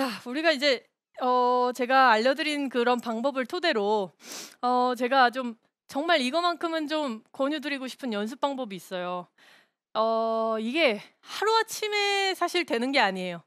자, 우리가 이제 어, 제가 알려드린 그런 방법을 토대로 어, 제가 좀 정말 이거만큼은 좀 권유드리고 싶은 연습 방법이 있어요. 어, 이게 하루아침에 사실 되는 게 아니에요.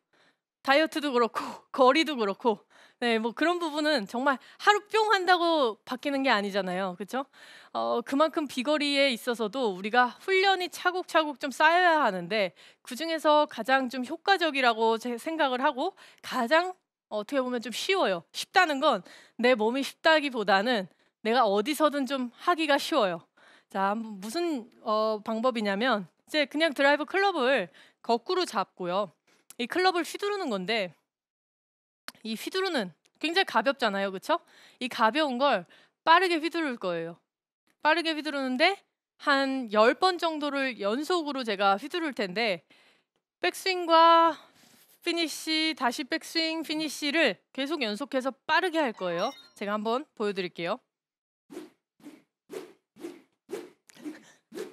다이어트도 그렇고 거리도 그렇고 네, 뭐 그런 부분은 정말 하루 뿅 한다고 바뀌는 게 아니잖아요. 그렇죠? 어, 그만큼 비거리에 있어서도 우리가 훈련이 차곡차곡 좀 쌓여야 하는데 그중에서 가장 좀 효과적이라고 제 생각을 하고 가장 어떻게 보면 좀 쉬워요. 쉽다는 건 내 몸이 쉽다기보다는 내가 어디서든 좀 하기가 쉬워요. 자, 무슨 어, 방법이냐면 이제 그냥 드라이브 클럽을 거꾸로 잡고요. 이 클럽을 휘두르는 건데 이 휘두르는 굉장히 가볍잖아요, 그쵸이 가벼운 걸 빠르게 휘두를 거예요. 빠르게 휘두르는데 한 10번 정도를 연속으로 제가 휘두를 텐데 백스윙과 피니쉬 다시 백스윙 피니쉬를 계속 연속해서 빠르게 할 거예요. 제가 한번 보여드릴게요.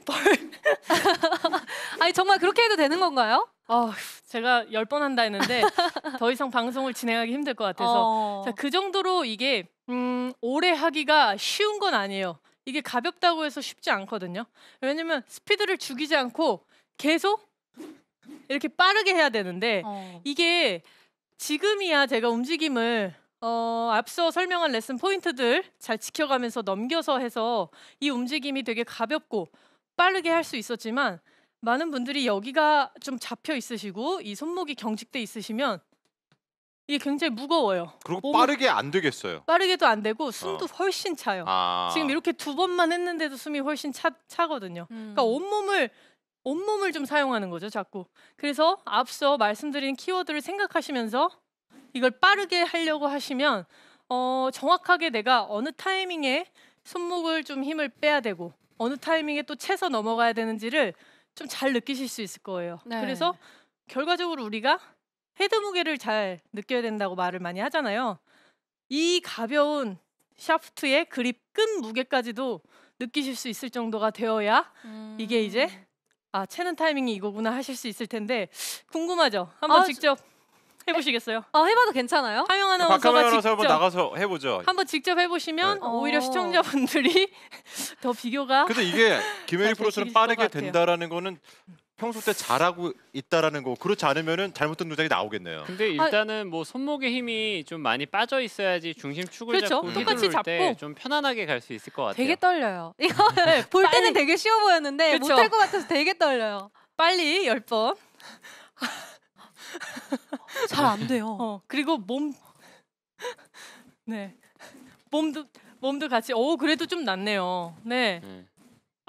벌. 아니 정말 그렇게 해도 되는 건가요? 어, 제가 열 번 한다 했는데 더 이상 방송을 진행하기 힘들 것 같아서 어. 자, 그 정도로 이게 음, 오래 하기가 쉬운 건 아니에요. 이게 가볍다고 해서 쉽지 않거든요. 왜냐면 스피드를 죽이지 않고 계속 이렇게 빠르게 해야 되는데 어. 이게 지금이야 제가 움직임을 어, 앞서 설명한 레슨 포인트들 잘 지켜가면서 넘겨서 해서 이 움직임이 되게 가볍고 빠르게 할 수 있었지만 많은 분들이 여기가 좀 잡혀 있으시고 이 손목이 경직돼 있으시면 이게 굉장히 무거워요. 그리고 빠르게 안 되겠어요. 빠르게도 안 되고 어. 숨도 어. 훨씬 차요. 아. 지금 이렇게 두 번만 했는데도 숨이 훨씬 차, 차거든요. 음. 그러니까 온몸을 온몸을 좀 사용하는 거죠, 자꾸. 그래서 앞서 말씀드린 키워드를 생각하시면서 이걸 빠르게 하려고 하시면 어, 정확하게 내가 어느 타이밍에 손목을 좀 힘을 빼야 되고 어느 타이밍에 또 채서 넘어가야 되는지를 좀잘 느끼실 수 있을 거예요. 네. 그래서 결과적으로 우리가 헤드 무게를 잘 느껴야 된다고 말을 많이 하잖아요. 이 가벼운 샤프트의 그립 끈 무게까지도 느끼실 수 있을 정도가 되어야 음. 이게 이제 아 채는 타이밍이 이거구나 하실 수 있을 텐데 궁금하죠? 한번 아, 직접 해보시겠어요? 아 해봐도 괜찮아요? 하영 아나운서가 직접 한번 나가서 해보죠. 한번 직접 해보시면 네. 오히려 어. 시청자분들이 더 비교가. 근데 이게 김혜리 프로처럼 빠르게 된다라는 거는 평소 때 잘하고 있다라는 거 그렇지 않으면은 잘못된 동작이 나오겠네요. 근데 아, 일단은 뭐 손목의 힘이 좀 많이 빠져 있어야지 중심 축을 그렇죠. 잡고 똑같이 잡고 좀 편안하게 갈 수 있을 것 같아요. 되게 떨려요. 이거볼 음. 때는 되게 쉬워 보였는데 그렇죠. 못할 것 같아서 되게 떨려요. 빨리 열 번. 잘 안 돼요. 어, 그리고 몸 네. 몸도 몸도 같이 오 어, 그래도 좀 낫네요. 네. 음.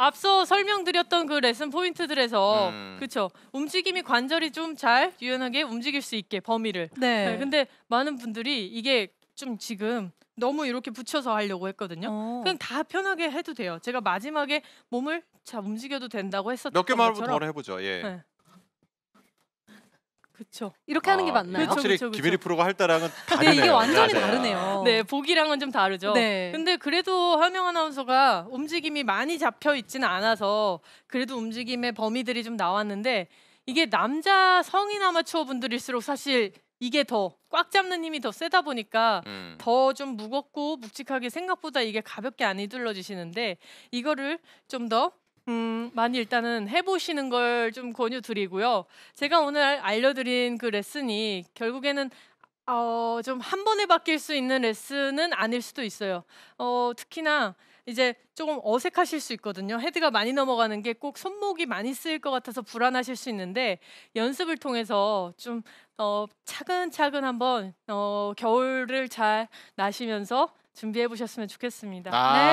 앞서 설명드렸던 그 레슨 포인트들에서 음. 그쵸 움직임이 관절이 좀 잘 유연하게 움직일 수 있게 범위를 네. 네. 근데 많은 분들이 이게 좀 지금 너무 이렇게 붙여서 하려고 했거든요. 어. 그냥 다 편하게 해도 돼요. 제가 마지막에 몸을 자 움직여도 된다고 했었던 몇 개만 더 해보죠. 예. 네. 그렇죠. 이렇게 하는 게 아, 맞나요? 그쵸, 확실히 김혜리 프로가 할 때랑은 네, 다르네요. 네, 이게 완전히 맞아요. 네. 다르네요. 네, 보기랑은 좀 다르죠. 네. 근데 그래도 하명 아나운서가 움직임이 많이 잡혀 있지는 않아서 그래도 움직임의 범위들이 좀 나왔는데 이게 남자 성인 아마추어 분들일수록 사실 이게 더 꽉 잡는 힘이 더 세다 보니까 음. 더좀 무겁고 묵직하게 생각보다 이게 가볍게 안 휘둘러지시는데 이거를 좀더 음, 많이 일단은 해보시는 걸 좀 권유드리고요. 제가 오늘 알려드린 그 레슨이 결국에는 어, 좀 한 번에 바뀔 수 있는 레슨은 아닐 수도 있어요. 어, 특히나 이제 조금 어색하실 수 있거든요. 헤드가 많이 넘어가는 게 꼭 손목이 많이 쓰일 것 같아서 불안하실 수 있는데 연습을 통해서 좀 어, 차근차근 한번 어, 겨울을 잘 나시면서 준비해 보셨으면 좋겠습니다. 아 네.